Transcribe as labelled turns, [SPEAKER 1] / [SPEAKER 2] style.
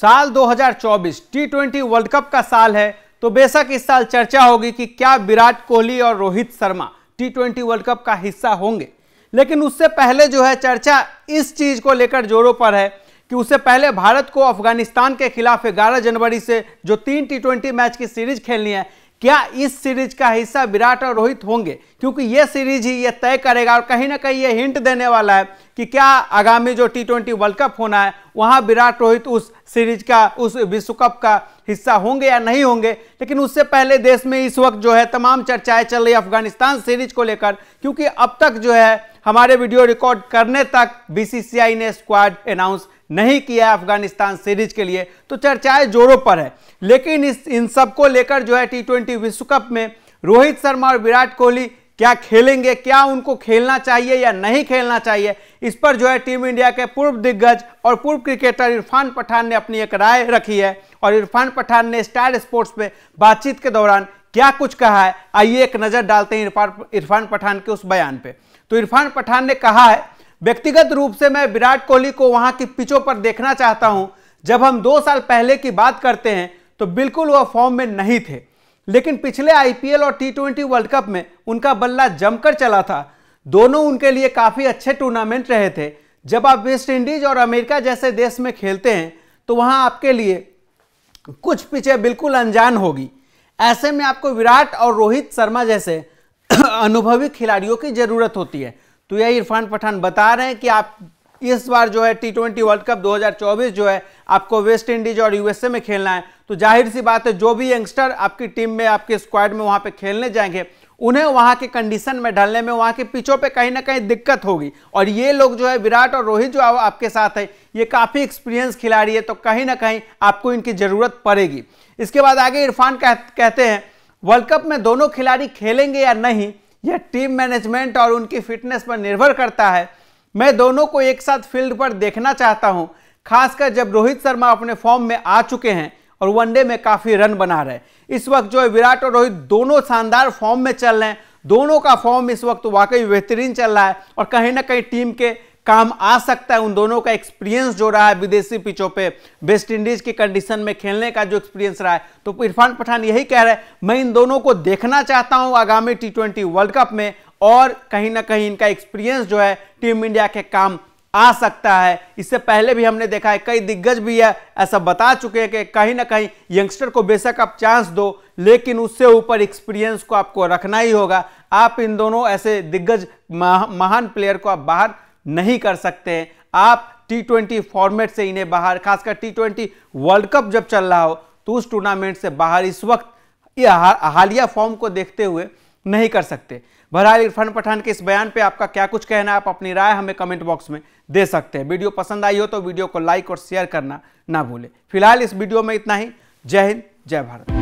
[SPEAKER 1] साल 2024 T world cup का साल है तो बेशक इस साल चर्चा होगी कि क्या विराट कोहली और Rohit Sharma T world cup का हिस्सा होंगे लेकिन उससे पहले जो है चर्चा इस चीज को लेकर जोरों पर है कि उससे पहले भारत को अफगानिस्तान के खिलाफ 11 जनवरी से जो तीन टी मैच की सीरीज खेलनी है क्या इस सीरीज का हिस्सा विराट और रोहित होंगे क्योंकि ये सीरीज ही ये तय करेगा और कहीं ना कहीं ये हिंट देने वाला है कि क्या आगामी जो टी ट्वेंटी वर्ल्ड कप होना है वहाँ विराट रोहित उस सीरीज का उस विश्व कप का हिस्सा होंगे या नहीं होंगे लेकिन उससे पहले देश में इस वक्त जो है तमाम चर्चाएं चल रही अफगानिस्तान सीरीज को लेकर क्योंकि अब तक जो है हमारे वीडियो रिकॉर्ड करने तक बीसीसीआई ने स्क्वाड अनाउंस नहीं किया अफगानिस्तान सीरीज के लिए तो चर्चाएं जोरों पर है लेकिन इस इन सबको लेकर जो है टी ट्वेंटी विश्व कप में रोहित शर्मा और विराट कोहली क्या खेलेंगे क्या उनको खेलना चाहिए या नहीं खेलना चाहिए इस पर जो है टीम इंडिया के पूर्व दिग्गज और पूर्व क्रिकेटर इरफान पठान ने अपनी एक राय रखी है और इरफान पठान ने स्टार स्पोर्ट्स में बातचीत के दौरान क्या कुछ कहा है आइए एक नज़र डालते हैं इरफान इरफान पठान के उस बयान पे तो इरफान पठान ने कहा है व्यक्तिगत रूप से मैं विराट कोहली को वहां की पिचों पर देखना चाहता हूं जब हम दो साल पहले की बात करते हैं तो बिल्कुल वह फॉर्म में नहीं थे लेकिन पिछले आईपीएल और टी ट्वेंटी वर्ल्ड कप में उनका बल्ला जमकर चला था दोनों उनके लिए काफ़ी अच्छे टूर्नामेंट रहे थे जब आप वेस्ट इंडीज और अमेरिका जैसे देश में खेलते हैं तो वहाँ आपके लिए कुछ पिचे बिल्कुल अनजान होगी ऐसे में आपको विराट और रोहित शर्मा जैसे अनुभवी खिलाड़ियों की ज़रूरत होती है तो यही इरफान पठान बता रहे हैं कि आप इस बार जो है टी ट्वेंटी वर्ल्ड कप 2024 जो है आपको वेस्ट इंडीज और यूएसए में खेलना है तो जाहिर सी बात है जो भी यंगस्टर आपकी टीम में आपके स्क्वाड में वहां पे खेलने जाएंगे उन्हें वहां के कंडीशन में ढलने में वहां के पिचों पे कहीं ना कहीं दिक्कत होगी और ये लोग जो है विराट और रोहित जो आपके साथ है ये काफ़ी एक्सपीरियंस खिलाड़ी है तो कहीं ना कहीं आपको इनकी ज़रूरत पड़ेगी इसके बाद आगे इरफान कहते हैं वर्ल्ड कप में दोनों खिलाड़ी खेलेंगे या नहीं यह टीम मैनेजमेंट और उनकी फिटनेस पर निर्भर करता है मैं दोनों को एक साथ फील्ड पर देखना चाहता हूं खासकर जब रोहित शर्मा अपने फॉर्म में आ चुके हैं और वनडे में काफ़ी रन बना रहे इस वक्त जो है विराट और रोहित दोनों शानदार फॉर्म में चल रहे हैं दोनों का फॉर्म इस वक्त वाकई बेहतरीन चल रहा है और कहीं ना कहीं टीम के काम आ सकता है उन दोनों का एक्सपीरियंस जो रहा है विदेशी पिचों पे वेस्ट इंडीज की कंडीशन में खेलने का जो एक्सपीरियंस रहा है तो इरफान पठान यही कह रहे हैं मैं इन दोनों को देखना चाहता हूं आगामी टी ट्वेंटी वर्ल्ड कप में और कहीं ना कहीं इनका एक्सपीरियंस जो है टीम इंडिया के काम आ सकता है इससे पहले भी हमने देखा है कई दिग्गज भी है ऐसा बता चुके हैं कि कहीं ना कहीं यंगस्टर को बेशक आप चांस दो लेकिन उससे ऊपर एक्सपीरियंस को आपको रखना ही होगा आप इन दोनों ऐसे दिग्गज महा महान प्लेयर को आप बाहर नहीं कर सकते आप टी ट्वेंटी फॉर्मेट से इन्हें बाहर खासकर टी ट्वेंटी वर्ल्ड कप जब चल रहा हो तो उस टूर्नामेंट से बाहर इस वक्त हालिया फॉर्म को देखते हुए नहीं कर सकते बहरहाल इरफान पठान के इस बयान पे आपका क्या कुछ कहना है आप अपनी राय हमें कमेंट बॉक्स में दे सकते हैं वीडियो पसंद आई हो तो वीडियो को लाइक और शेयर करना ना भूलें फिलहाल इस वीडियो में इतना ही जय हिंद जय भारत